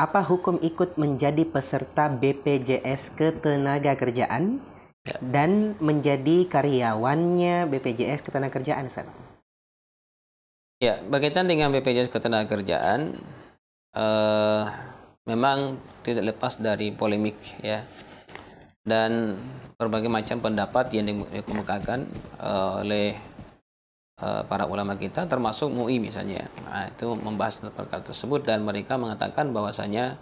apa hukum ikut menjadi peserta BPJS ketenaga kerjaan ya. dan menjadi karyawannya BPJS Ketenagakerjaan? kerjaan Ya, berkaitan dengan BPJS Ketenagakerjaan eh, memang tidak lepas dari polemik ya dan berbagai macam pendapat yang dikemukakan eh, oleh Eh, para ulama kita termasuk MUI misalnya nah, itu membahas perkara tersebut dan mereka mengatakan bahwasanya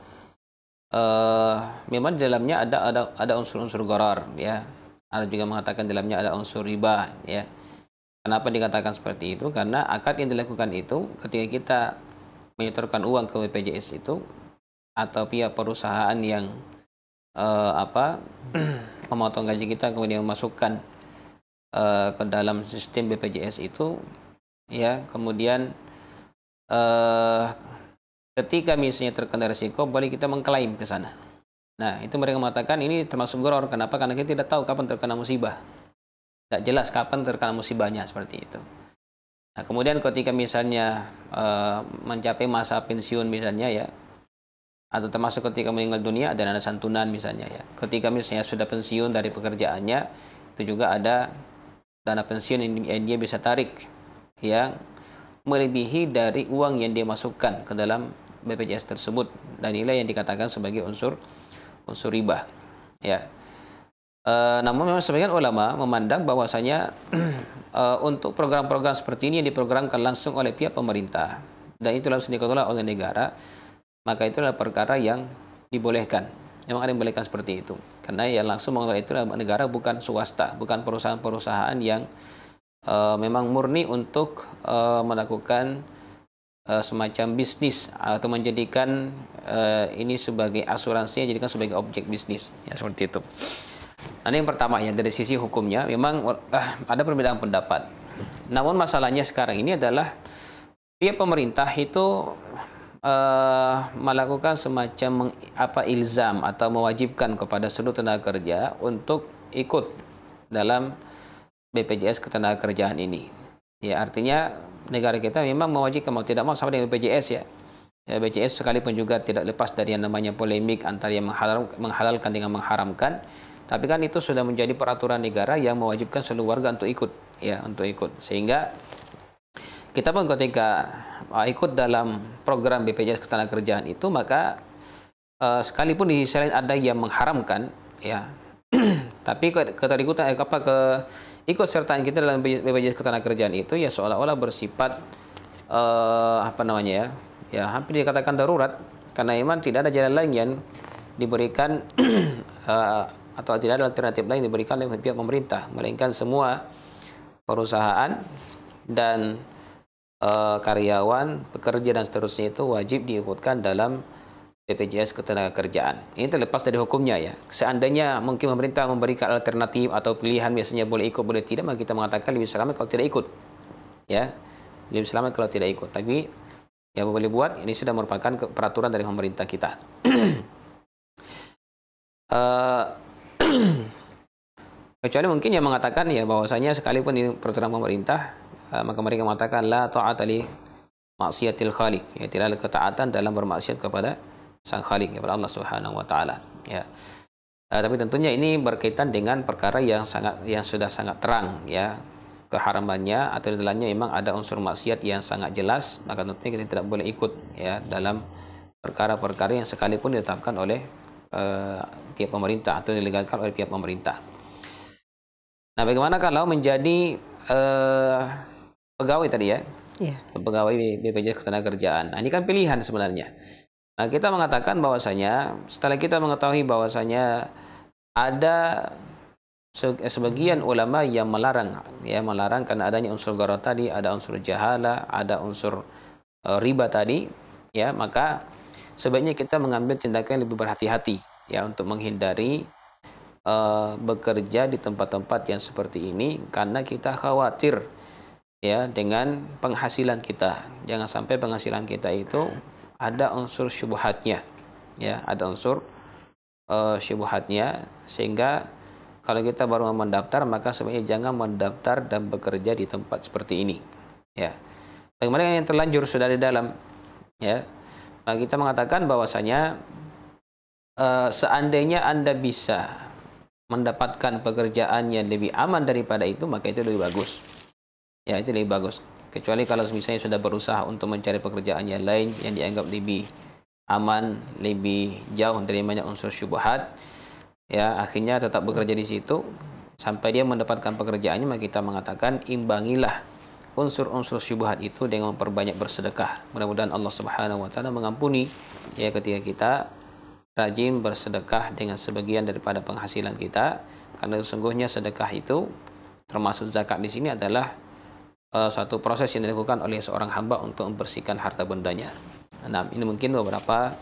uh, memang di dalamnya ada ada ada unsur-unsur goror ya ada juga mengatakan di dalamnya ada unsur riba ya kenapa dikatakan seperti itu karena akad yang dilakukan itu ketika kita menyetorkan uang ke BPJS itu atau pihak perusahaan yang uh, apa memotong gaji kita kemudian memasukkan uh, ke dalam sistem BPJS itu ya kemudian uh, ketika misalnya terkena risiko boleh kita mengklaim ke sana nah itu mereka mengatakan ini termasuk goror kenapa karena kita tidak tahu kapan terkena musibah tidak jelas kapan terkena musibahnya seperti itu nah kemudian ketika misalnya uh, mencapai masa pensiun misalnya ya atau termasuk ketika meninggal dunia ada dana santunan misalnya ya ketika misalnya sudah pensiun dari pekerjaannya itu juga ada dana pensiun yang dia bisa tarik yang melebihi dari uang yang dia masukkan ke dalam BPJS tersebut dan nilai yang dikatakan sebagai unsur unsur riba ya e, namun memang sebagian ulama memandang bahwasanya e, untuk program-program seperti ini yang diprogramkan langsung oleh pihak pemerintah dan itu langsung dikelola oleh negara maka itu adalah perkara yang dibolehkan memang ada yang bolehkan seperti itu karena yang langsung mengelola itu adalah negara bukan swasta bukan perusahaan-perusahaan yang uh, memang murni untuk uh, melakukan uh, semacam bisnis atau menjadikan uh, ini sebagai asuransi jadikan sebagai objek bisnis ya seperti itu nah, ini yang pertama ya dari sisi hukumnya memang uh, ada perbedaan pendapat namun masalahnya sekarang ini adalah pihak pemerintah itu uh, melakukan semacam meng, apa ilzam atau mewajibkan kepada seluruh tenaga kerja untuk ikut dalam BPJS ketenagakerjaan ini. Ya artinya negara kita memang mewajibkan mau tidak mau sama dengan BPJS ya. ya BPJS sekalipun juga tidak lepas dari yang namanya polemik antara yang menghalalkan dengan mengharamkan. Tapi kan itu sudah menjadi peraturan negara yang mewajibkan seluruh warga untuk ikut ya untuk ikut sehingga kita pun ketika uh, ikut dalam program BPJS Ketenagakerjaan itu maka uh, sekalipun di sisi lain ada yang mengharamkan ya tapi keterikutan eh, apa ke ikut sertaan kita dalam BPJS Ketenagakerjaan itu ya seolah-olah bersifat uh, apa namanya ya ya hampir dikatakan darurat karena iman tidak ada jalan lain yang diberikan uh, atau tidak ada alternatif lain diberikan oleh pihak pemerintah melainkan semua perusahaan dan Eh, karyawan, pekerja dan seterusnya itu wajib diikutkan dalam BPJS Ketenagakerjaan. Ini terlepas dari hukumnya ya. Seandainya mungkin pemerintah memberikan alternatif atau pilihan biasanya boleh ikut boleh tidak, maka kita mengatakan lebih selamat kalau tidak ikut. Ya, lebih selamat kalau tidak ikut. Tapi ya boleh buat ini sudah merupakan peraturan dari pemerintah kita. uh, kecuali mungkin yang mengatakan ya bahwasanya sekalipun ini peraturan pemerintah Ah, maka mereka mengatakan la ta'ata li maksiatil khaliq ya tidak ada ketaatan dalam bermaksiat kepada sang khaliq kepada Allah Subhanahu wa taala ya uh, tapi tentunya ini berkaitan dengan perkara yang sangat yang sudah sangat terang ya keharamannya atau dalamnya memang ada unsur maksiat yang sangat jelas maka tentunya kita tidak boleh ikut ya dalam perkara-perkara yang sekalipun ditetapkan oleh uh, pihak pemerintah atau dilegalkan oleh pihak pemerintah. Nah, bagaimana kalau menjadi uh, pegawai tadi ya, yeah. pegawai BPJS Ketenagakerjaan. Nah, ini kan pilihan sebenarnya. Nah, kita mengatakan bahwasanya setelah kita mengetahui bahwasanya ada eh, sebagian ulama yang melarang ya melarang karena adanya unsur goro tadi, ada unsur jahala, ada unsur eh, riba tadi, ya maka sebaiknya kita mengambil tindakan yang lebih berhati-hati ya untuk menghindari uh, bekerja di tempat-tempat yang seperti ini karena kita khawatir ya dengan penghasilan kita. Jangan sampai penghasilan kita itu ada unsur syubhatnya. Ya, ada unsur uh, syubhatnya sehingga kalau kita baru mendaftar maka sebaiknya jangan mendaftar dan bekerja di tempat seperti ini. Ya. Bagaimana yang terlanjur sudah di dalam ya. Nah, kita mengatakan bahwasanya uh, seandainya Anda bisa mendapatkan pekerjaan yang lebih aman daripada itu maka itu lebih bagus ya itu lebih bagus kecuali kalau misalnya sudah berusaha untuk mencari pekerjaan yang lain yang dianggap lebih aman lebih jauh dari banyak unsur syubhat ya akhirnya tetap bekerja di situ sampai dia mendapatkan pekerjaannya maka kita mengatakan imbangilah unsur-unsur syubhat itu dengan memperbanyak bersedekah mudah-mudahan Allah Subhanahu wa taala mengampuni ya ketika kita rajin bersedekah dengan sebagian daripada penghasilan kita karena sesungguhnya sedekah itu termasuk zakat di sini adalah Eh, satu proses yang dilakukan oleh seorang hamba untuk membersihkan harta bendanya. Nah, ini mungkin beberapa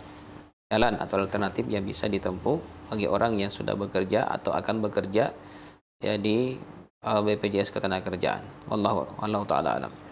jalan atau alternatif yang bisa ditempuh bagi orang yang sudah bekerja atau akan bekerja ya di eh, BPJS Ketenagakerjaan. Wallahu, wallahu taala alam.